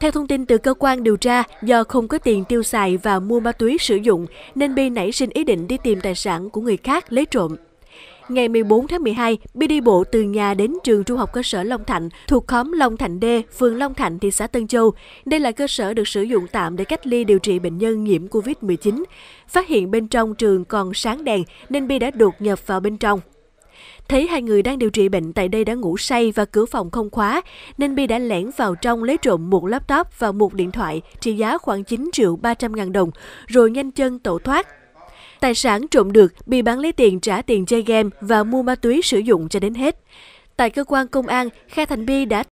Theo thông tin từ cơ quan điều tra, do không có tiền tiêu xài và mua ma túy sử dụng, nên Bi nảy sinh ý định đi tìm tài sản của người khác lấy trộm. Ngày 14 tháng 12, Bi đi bộ từ nhà đến trường trung học cơ sở Long Thạnh thuộc khóm Long Thạnh D, phường Long Thạnh, thị xã Tân Châu. Đây là cơ sở được sử dụng tạm để cách ly điều trị bệnh nhân nhiễm COVID-19. Phát hiện bên trong trường còn sáng đèn nên Bi đã đột nhập vào bên trong. Thấy hai người đang điều trị bệnh tại đây đã ngủ say và cửa phòng không khóa, nên Bi đã lẻn vào trong lấy trộm một laptop và một điện thoại trị giá khoảng 9 triệu 300 ngàn đồng, rồi nhanh chân tẩu thoát. Tài sản trộm được, Bi bán lấy tiền trả tiền chơi game và mua ma túy sử dụng cho đến hết. Tại cơ quan công an, Kha Thành Bi đã